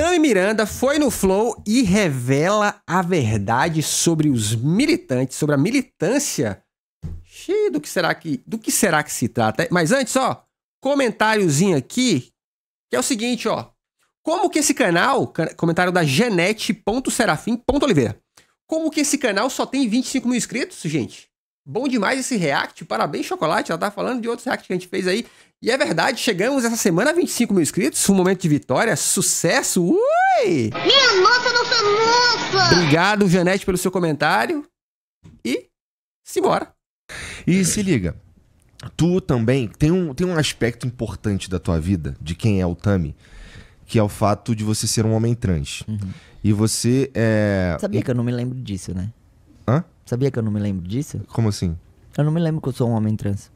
Tami Miranda foi no Flow e revela a verdade sobre os militantes, sobre a militância. Xiii, do que será que, do que será que se trata? Mas antes, ó, comentáriozinho aqui, que é o seguinte, ó. Como que esse canal, comentário da Genete.serafim.oliveira. como que esse canal só tem 25 mil inscritos, gente? Bom demais esse react, parabéns, Chocolate. Ela tá falando de outros react que a gente fez aí. E é verdade, chegamos essa semana a 25 mil inscritos, um momento de vitória, sucesso. Ui! Minha nossa, nossa, nossa! Obrigado, Janete, pelo seu comentário. E simbora. E se liga, tu também tem um, tem um aspecto importante da tua vida, de quem é o Tami, que é o fato de você ser um homem trans. Uhum. E você é. Sabia que eu não me lembro disso, né? Sabia que eu não me lembro disso? Como assim? Eu não me lembro que eu sou um homem trans.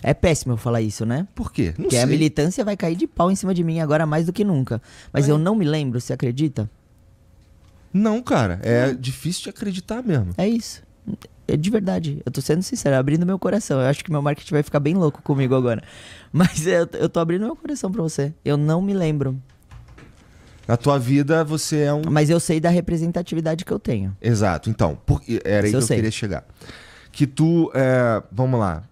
É péssimo eu falar isso, né? Por quê? Não Porque sei. a militância vai cair de pau em cima de mim agora mais do que nunca. Mas eu não me lembro, você acredita? Não, cara. É, difícil de acreditar mesmo. É isso. É de verdade. Eu tô sendo sincero, abrindo meu coração. Eu acho que meu marketing vai ficar bem louco comigo agora. Mas eu, eu tô abrindo meu coração pra você. Eu não me lembro. Na tua vida, você é um. Mas eu sei da representatividade que eu tenho. Exato. Então, por... era aí Isso que eu, eu queria chegar. Que tu. É... Vamos lá.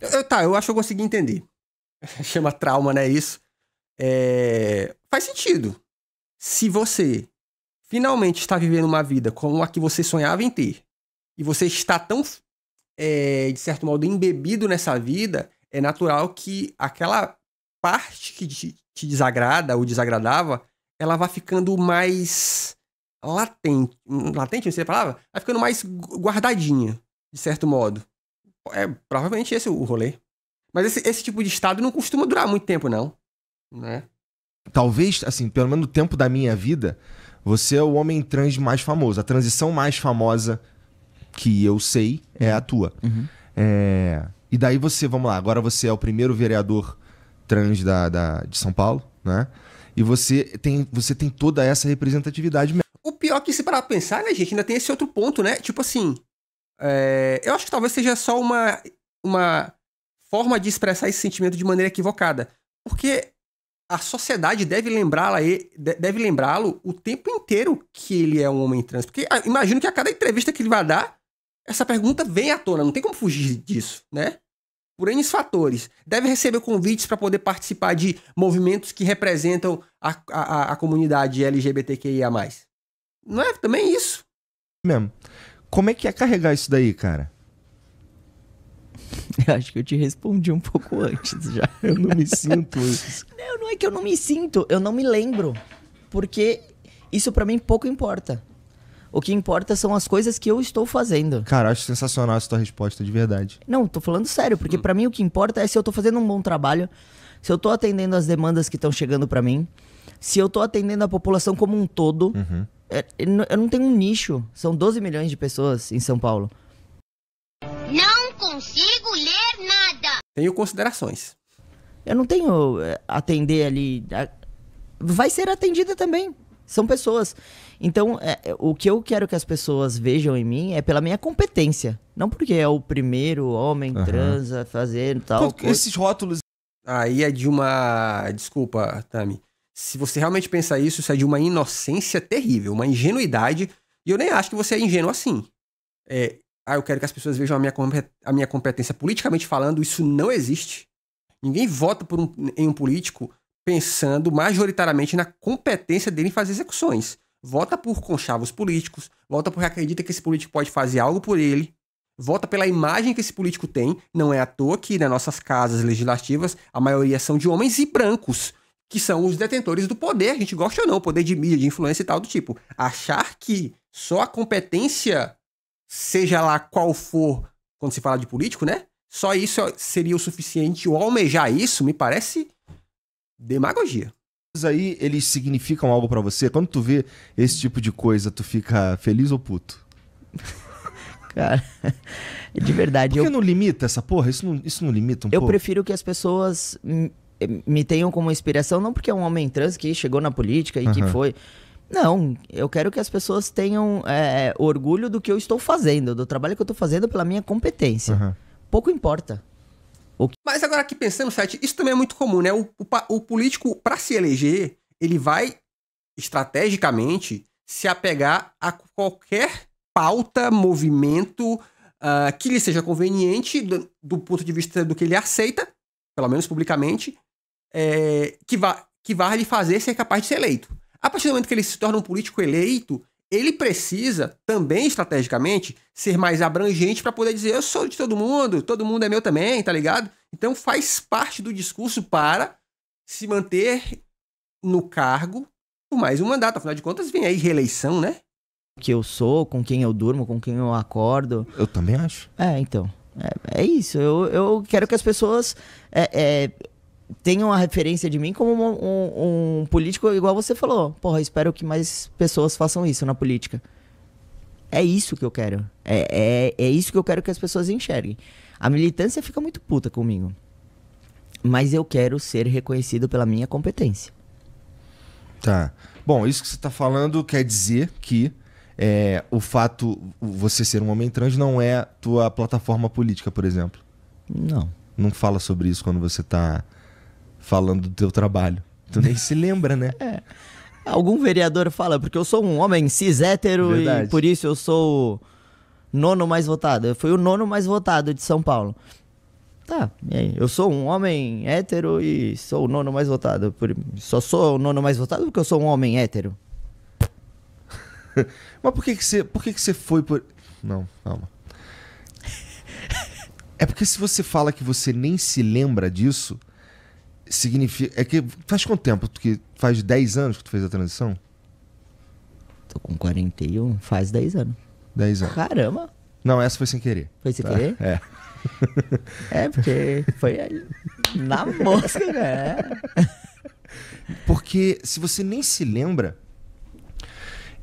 Eu, tá, eu acho que eu consegui entender. Chama trauma, né? Isso. É... Faz sentido. Se você finalmente está vivendo uma vida como a que você sonhava em ter, e você está tão, é, de certo modo, embebido nessa vida, é natural que aquela parte que te, te desagrada ou desagradava, ela vai ficando mais latente. Hum, latente, não sei a palavra? Vai ficando mais guardadinha, de certo modo. É provavelmente esse é o rolê. Mas esse, esse tipo de estado não costuma durar muito tempo, não. Né? Talvez, assim, pelo menos no tempo da minha vida, você é o homem trans mais famoso. A transição mais famosa que eu sei é uhum. a tua. Uhum. É... E daí você, vamos lá, agora você é o primeiro vereador trans da, da, de São Paulo, né? E você tem, você tem toda essa representatividade mesmo. O pior é que se parar pra pensar, né, gente, ainda tem esse outro ponto, né? Tipo assim, é... eu acho que talvez seja só uma, uma forma de expressar esse sentimento de maneira equivocada. Porque a sociedade deve lembrá-la deve lembrá-lo o tempo inteiro que ele é um homem trans. Porque ah, imagino que a cada entrevista que ele vai dar, essa pergunta vem à tona, não tem como fugir disso, né? por N fatores, deve receber convites para poder participar de movimentos que representam a, a, a comunidade LGBTQIA. Não é também isso? Mesmo. Como é que é carregar isso daí, cara? Eu acho que eu te respondi um pouco antes já. eu não me sinto. não, não é que eu não me sinto, eu não me lembro. Porque isso para mim pouco importa. O que importa são as coisas que eu estou fazendo. Cara, acho sensacional essa tua resposta, de verdade. Não, tô falando sério, porque para mim o que importa é se eu tô fazendo um bom trabalho, se eu tô atendendo as demandas que estão chegando para mim, se eu tô atendendo a população como um todo. Uhum. É, eu não tenho um nicho. São 12 milhões de pessoas em São Paulo. Não consigo ler nada. Tenho considerações. Eu não tenho é, atender ali. Vai ser atendida também são pessoas. Então, é, é, o que eu quero que as pessoas vejam em mim é pela minha competência. Não porque é o primeiro homem uhum. trans a fazer tal. esses rótulos. Aí é de uma. Desculpa, Tami. Se você realmente pensar isso, isso é de uma inocência terrível, uma ingenuidade. E eu nem acho que você é ingênuo assim. É, ah, eu quero que as pessoas vejam a minha, a minha competência politicamente falando, isso não existe. Ninguém vota por um, em um político pensando majoritariamente na competência dele em fazer execuções. Vota por conchavos políticos, vota porque acredita que esse político pode fazer algo por ele, vota pela imagem que esse político tem. Não é à toa que nas nossas casas legislativas a maioria são de homens e brancos, que são os detentores do poder, a gente gosta ou não, poder de mídia, de influência e tal do tipo. Achar que só a competência, seja lá qual for, quando se fala de político, né? Só isso seria o suficiente ou almejar isso, me parece demagogia. aí, eles significam algo para você? Quando tu vê esse tipo de coisa, tu fica feliz ou puto? Cara, de verdade. Por que eu... não limita essa porra? Isso não, isso não limita um eu pouco? Eu prefiro que as pessoas me tenham como inspiração, não porque é um homem trans que chegou na política e uhum. que foi. Não, eu quero que as pessoas tenham é, é, orgulho do que eu estou fazendo, do trabalho que eu estou fazendo pela minha competência. Uhum. Pouco importa. Mas agora aqui pensando, Sete, isso também é muito comum, né? O, o, o político, para se eleger, ele vai estrategicamente se apegar a qualquer pauta, movimento uh, que lhe seja conveniente do, do, ponto de vista do que ele aceita, pelo menos publicamente, é, que, vá, que vá lhe fazer ser capaz de ser eleito. A partir do momento que ele se torna um político eleito, ele precisa também estrategicamente ser mais abrangente para poder dizer eu sou de todo mundo, todo mundo é meu também, tá ligado? Então faz parte do discurso para se manter no cargo por mais um mandato. Afinal de contas, vem aí reeleição, né? Que eu sou, com quem eu durmo, com quem eu acordo. Eu também acho. É, então. É, é isso. Eu, eu quero que as pessoas. É, é tenham a referência de mim como um, um, um, político, igual você falou. Porra, espero que mais pessoas façam isso na política. É isso que eu quero. É, é, é isso que eu quero que as pessoas enxerguem. A militância fica muito puta comigo. Mas eu quero ser reconhecido pela minha competência. Tá. Bom, isso que você está falando quer dizer que é, o fato você ser um homem trans não é tua plataforma política, por exemplo. Não. Não fala sobre isso quando você está falando do teu trabalho. Tu nem se lembra, né? É. Algum vereador fala, porque eu sou um homem cis hétero Verdade. e por isso eu sou nono mais votado. Eu fui o nono mais votado de São Paulo. Tá, e aí? Eu sou um homem hétero e sou o nono mais votado. Por... Só sou o nono mais votado porque eu sou um homem hétero. Mas por que que você, por que que você foi por... Não, calma. É porque se você fala que você nem se lembra disso, significa. É que faz quanto tempo? que Faz 10 anos que tu fez a transição? Tô com 41, faz 10 anos. 10 anos. Caramba! Não, essa foi sem querer. Foi sem tá? querer? É. É, porque foi na mosca, né? Porque se você nem se lembra,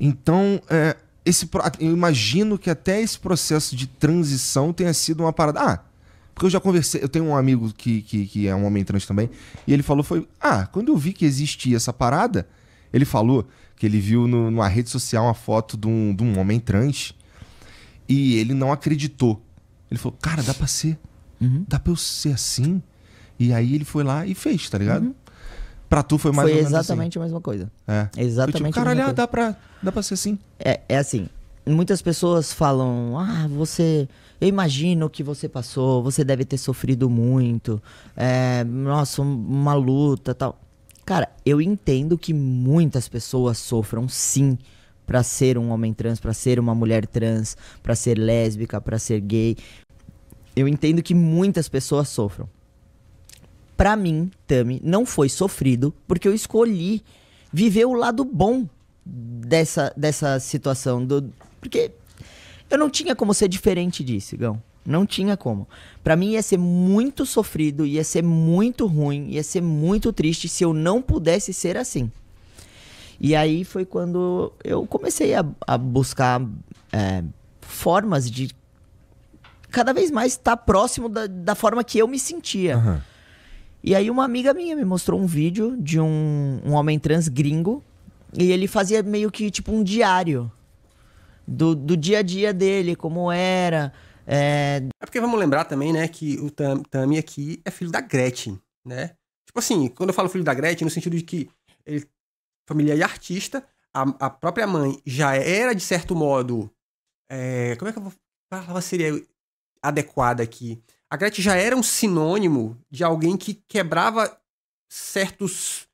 então é, esse, eu imagino que até esse processo de transição tenha sido uma parada. Ah, porque eu já conversei, eu tenho um amigo que, que, que é um homem trans também, e ele falou, foi, ah, quando eu vi que existia essa parada, ele falou que ele viu no, numa rede social uma foto de um, de um homem trans, e ele não acreditou. Ele falou, cara, dá pra ser, uhum. dá pra eu ser assim? E aí ele foi lá e fez, tá ligado? Uhum. Pra tu foi mais foi assim. exatamente assim. a mesma coisa. É. Exatamente. Foi tipo, caralho, ah, dá pra, dá pra ser assim. É, é assim muitas pessoas falam: ah, você. Eu imagino o que você passou, você deve ter sofrido muito, é, nossa, uma luta tal. Cara, eu entendo que muitas pessoas sofram sim para ser um homem trans, para ser uma mulher trans, para ser lésbica, para ser gay. Eu entendo que muitas pessoas sofram. Para mim, Tami, não foi sofrido porque eu escolhi viver o lado bom dessa, dessa situação, do, porque eu não tinha como ser diferente disso, Gão. Não tinha como. Para mim ia ser muito sofrido, ia ser muito ruim, ia ser muito triste se eu não pudesse ser assim. E aí foi quando eu comecei a, a buscar é, formas de cada vez mais estar tá próximo da, da forma que eu me sentia. Uhum. E aí uma amiga minha me mostrou um vídeo de um, um homem trans gringo e ele fazia meio que tipo um diário do, do dia a dia dele, como era. É... é porque vamos lembrar também, né, que o Tam, Tami aqui é filho da Gretchen, né? Tipo assim, quando eu falo filho da Gretchen, no sentido de que ele família de artista, a, a, própria mãe já era, de certo modo. É, como é que eu vou. falar, palavra seria adequada aqui? A Gretchen já era um sinônimo de alguém que quebrava certos,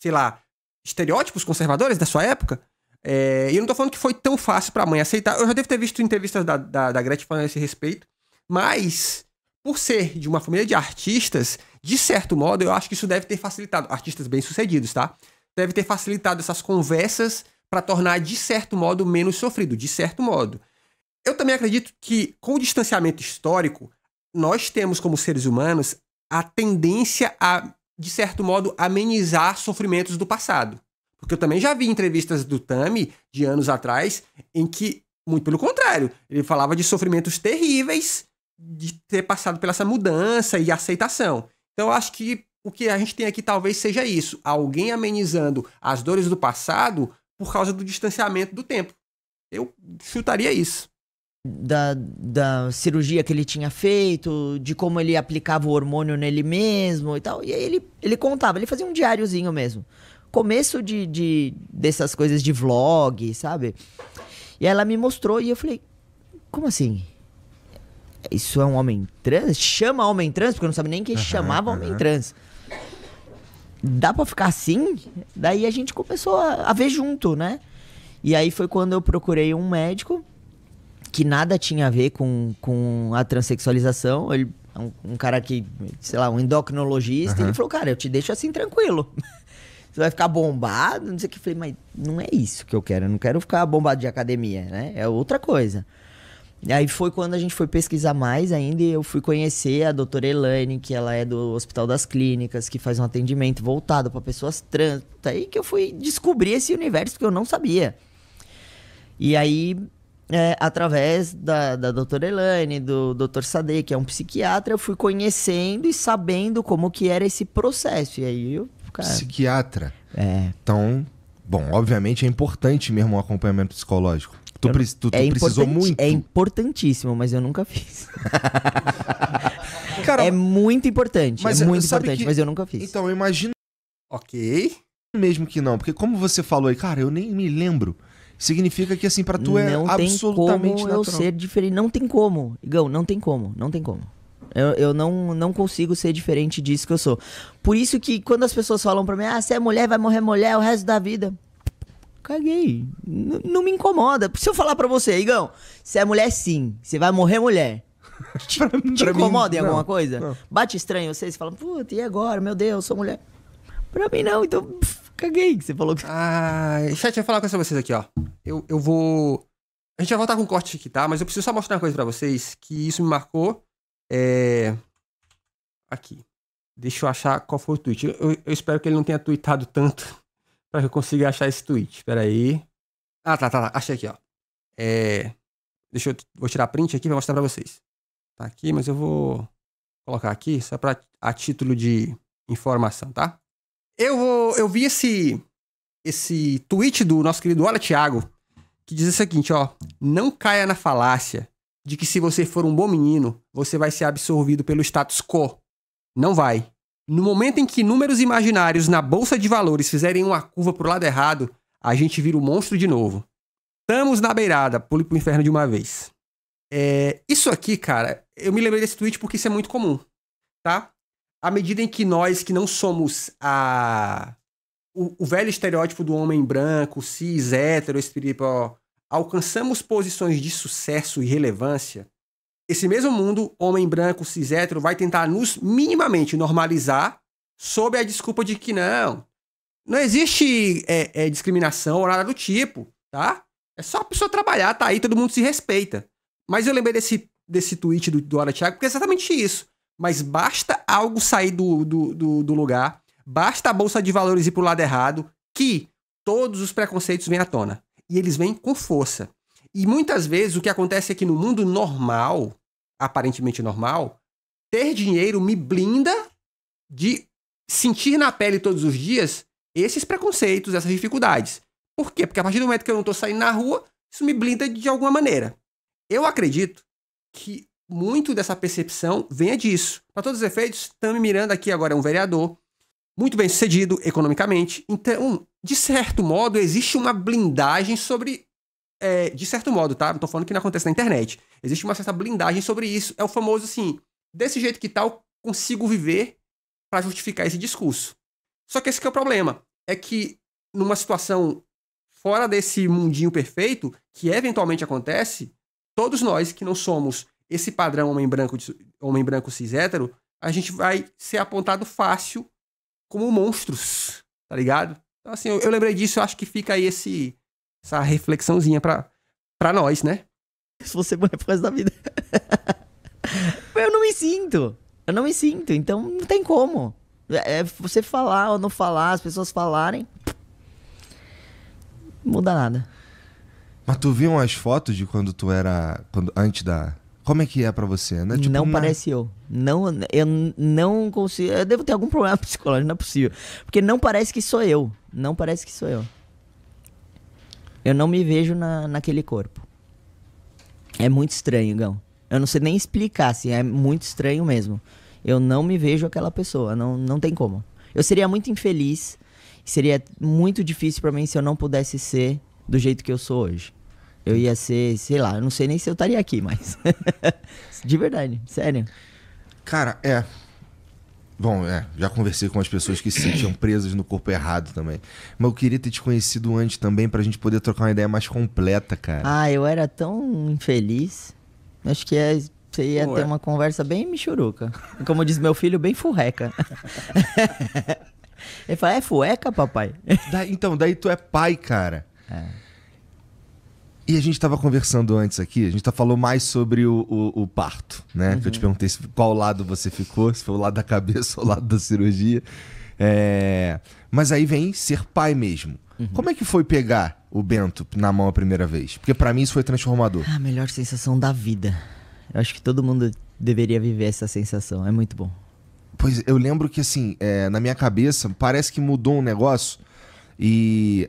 sei lá, estereótipos conservadores da sua época. É, e eu não tô falando que foi tão fácil pra mãe aceitar. Eu já devo ter visto entrevistas da, da, da Gretchen falando a esse respeito. Mas, por ser de uma família de artistas, de certo modo, eu acho que isso deve ter facilitado. Artistas bem-sucedidos, tá? Deve ter facilitado essas conversas para tornar, de certo modo, menos sofrido. De certo modo. Eu também acredito que, com o distanciamento histórico, nós temos, como seres humanos, a tendência a, de certo modo, amenizar sofrimentos do passado. Porque eu também já vi entrevistas do Tami de anos atrás em que, muito pelo contrário, ele falava de sofrimentos terríveis de ter passado pela essa mudança e aceitação. Então eu acho que o que a gente tem aqui talvez seja isso, alguém amenizando as dores do passado por causa do distanciamento do tempo. Eu chutaria isso. Da, da cirurgia que ele tinha feito, de como ele aplicava o hormônio nele mesmo e tal. E aí ele, ele contava, ele fazia um diáriozinho mesmo começo de, de dessas coisas de vlog, sabe? E ela me mostrou e eu falei, como assim? Isso é um homem trans? Chama homem trans? Porque eu não sabia nem quem uhum, chamava uhum. homem trans. Dá pra ficar assim? Daí a gente começou a, a ver junto, né? E aí foi quando eu procurei um médico que nada tinha a ver com, com a transexualização. Ele, é um, um cara que, sei lá, um endocrinologista, uhum. ele falou, cara, eu te deixo assim tranquilo. você vai ficar bombado, não sei o que. Eu falei, mas não é isso que eu quero. Eu não quero ficar bombado de academia, né? É outra coisa. E aí foi quando a gente foi pesquisar mais ainda e eu fui conhecer a doutora Elaine, que ela é do Hospital das Clínicas, que faz um atendimento voltado para pessoas trans. Aí que eu fui descobrir esse universo que eu não sabia. E aí, é, através da, da doutora Elaine, do doutor Sade, que é um psiquiatra, eu fui conhecendo e sabendo como que era esse processo. E aí eu Psiquiatra. É. Então, bom, obviamente é importante mesmo um acompanhamento psicológico. Tu, tu, tu é precisou muito. É importantíssimo, mas eu nunca fiz. Cara, é muito importante. é muito importante, que... mas eu nunca fiz. Então, imagina. Ok. Mesmo que não, porque como você falou aí, cara, eu nem me lembro. Significa que assim, para tu é não é absolutamente como natural. eu ser diferente. Não tem como. Igão, não tem como. Não tem como. Eu, eu não, não consigo ser diferente disso que eu sou. Por isso que quando as pessoas falam pra mim, ah, você é mulher, vai morrer mulher o resto da vida. Caguei. N não me incomoda. Se eu falar pra você, Igão, você é mulher sim, você vai morrer mulher. Te, te incomoda mim, em alguma não, coisa? Não. Bate estranho vocês falam, puta, e agora? Meu Deus, sou mulher. Pra mim não, então pff, caguei que você falou que. Ah, chat, eu vou falar com vocês aqui, ó. Eu, eu vou. A gente vai voltar com o corte aqui, tá? Mas eu preciso só mostrar uma coisa pra vocês que isso me marcou. É... Aqui. Deixa eu achar qual foi o tweet. Eu, eu, espero que ele não tenha tweetado tanto para que eu consiga achar esse tweet. Espera aí. Ah, tá, tá, tá. Achei aqui, ó. É... Deixa eu... Vou tirar print aqui para mostrar para vocês. Tá aqui, mas eu vou colocar aqui só para a título de informação, tá? Eu vou... Eu vi esse... Esse tweet do nosso querido Olha Thiago, que diz o seguinte, ó. Não caia na falácia de que se você for um bom menino, você vai ser absorvido pelo status quo. Não vai. No momento em que números imaginários na bolsa de valores fizerem uma curva para o lado errado, a gente vira o um monstro de novo. Estamos na beirada, pule pro inferno de uma vez. É, isso aqui, cara, eu me lembrei desse tweet porque isso é muito comum, tá? À medida em que nós, que não somos a o, o velho estereótipo do homem branco, cis, hétero, esse alcançamos posições de sucesso e relevância, esse mesmo mundo, homem branco, cis hétero, vai tentar nos minimamente normalizar sob a desculpa de que não, não existe é, é, discriminação ou nada do tipo, tá? É só a pessoa trabalhar, tá aí, todo mundo se respeita. Mas eu lembrei desse, desse tweet do, do Hora Thiago, porque é exatamente isso. Mas basta algo sair do, do, do, do lugar, basta a bolsa de valores ir pro lado errado, que todos os preconceitos vêm à tona e eles vêm com força. E muitas vezes o que acontece é que no mundo normal, aparentemente normal, ter dinheiro me blinda de sentir na pele todos os dias esses preconceitos, essas dificuldades. Por quê? Porque a partir do momento que eu não estou saindo na rua, isso me blinda de alguma maneira. Eu acredito que muito dessa percepção venha disso. Para todos os efeitos, Tami Miranda aqui agora é um vereador, muito bem sucedido economicamente. Então, de certo modo, existe uma blindagem sobre. É, de certo modo, tá? Não tô falando que não acontece na internet. Existe uma certa blindagem sobre isso. É o famoso assim: desse jeito que tal, tá, consigo viver para justificar esse discurso. Só que esse que é o problema. É que numa situação fora desse mundinho perfeito, que eventualmente acontece, todos nós que não somos esse padrão homem branco, homem branco cis hétero, a gente vai ser apontado fácil como monstros, tá ligado? Então, assim, eu, eu lembrei disso, eu acho que fica aí esse, essa reflexãozinha pra, pra nós, né? Se você morrer por causa da vida. eu não me sinto. Eu não me sinto, então não tem como. É, é você falar ou não falar, as pessoas falarem. Não muda nada. Mas tu viu umas fotos de quando tu era. Quando, antes da, como é que é para você? Né? Tipo, não parece eu. Não, eu não consigo. Eu devo ter algum problema psicológico, não é possível. Porque não parece que sou eu. Não parece que sou eu. Eu não me vejo na, naquele corpo. É muito estranho, Gão. Eu não sei nem explicar, assim, é muito estranho mesmo. Eu não me vejo aquela pessoa, não, não tem como. Eu seria muito infeliz, seria muito difícil para mim se eu não pudesse ser do jeito que eu sou hoje. Eu ia ser, sei lá, eu não sei nem se eu estaria aqui, mas. de verdade, sério. Cara, é. Bom, é, já conversei com as pessoas que se sentiam presas no corpo errado também. Mas eu queria ter te conhecido antes também pra gente poder trocar uma ideia mais completa, cara. Ah, eu era tão infeliz. Acho que é, você ia ter é. uma conversa bem michuruca. Como diz meu filho, bem furreca. Ele fala, é fueca, papai? Da, então, daí tu é pai, cara. É. E a gente estava conversando antes aqui, a gente tá falou mais sobre o, o, o parto, né? Uhum. Que eu te uhum. perguntei se, qual lado você ficou, se foi o lado da cabeça ou o lado da cirurgia. É... Mas aí vem ser pai mesmo. Uhum. Como é que foi pegar o Bento na mão a primeira vez? Porque para mim isso foi transformador. Ah, a melhor sensação da vida. Eu acho que todo mundo deveria viver essa sensação. É muito bom. Pois eu lembro que assim, é, na minha cabeça, parece que mudou um negócio. E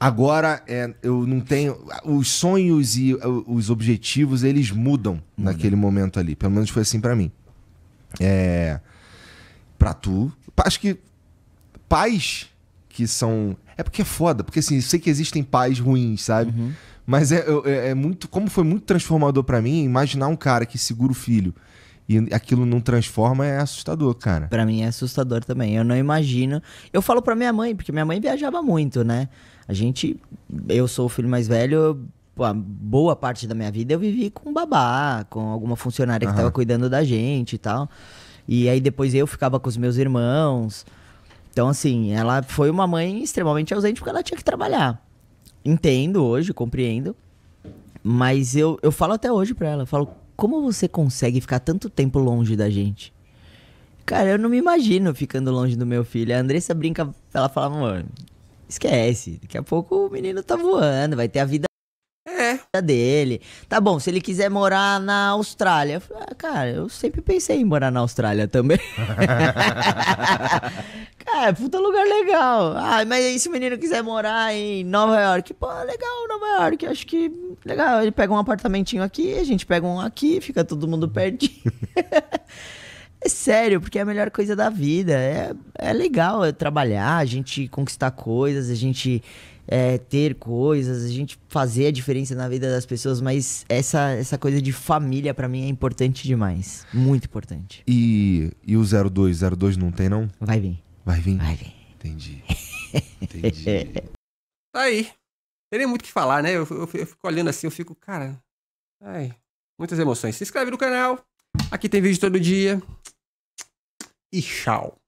Agora, é, eu não tenho. Os sonhos e os objetivos, eles mudam naquele momento ali. Pelo menos foi assim para mim. É. Pra tu. Acho que pais que são. É porque é foda, porque assim, eu sei que existem pais ruins, sabe? Uhum. Mas é, é, é, muito. Como foi muito transformador para mim imaginar um cara que segura o filho e aquilo não transforma é assustador, cara. Para mim é assustador também. Eu não imagino. Eu falo para minha mãe, porque minha mãe viajava muito, né? A gente, eu sou o filho mais velho, a boa parte da minha vida eu vivi com babá, com alguma funcionária que estava cuidando da gente e tal. E aí depois eu ficava com os meus irmãos. Então assim, ela foi uma mãe extremamente ausente porque ela tinha que trabalhar. Entendo hoje, compreendo. Mas eu, eu falo até hoje pra ela, falo, como você consegue ficar tanto tempo longe da gente? Cara, eu não me imagino ficando longe do meu filho. A Andressa brinca, ela fala, amor, esquece. Daqui a pouco o menino tá voando, vai ter a vida é. dele. Tá bom, se ele quiser morar na Austrália. Eu falei, ah, cara, eu sempre pensei em morar na Austrália também. cara, puta lugar legal. Ah, mas e se o menino quiser morar em Nova York? Pô, legal, Nova York. Acho que legal. Ele pega um apartamentinho aqui, a gente pega um aqui, fica todo mundo pertinho. É sério, porque é a melhor coisa da vida. É, é legal é trabalhar, a gente conquistar coisas, a gente é, ter coisas, a gente fazer a diferença na vida das pessoas, mas essa, essa coisa de família para mim é importante demais. Muito importante. E, e o 02? 02 não tem, não? Vai vir. Vai vir? Vai vir. Entendi. Entendi. tá aí. Teria muito o que falar, né? Eu, eu, eu, fico olhando assim, eu fico, cara. Ai, muitas emoções. Se inscreve no canal. Aqui tem vídeo todo dia. E tchau.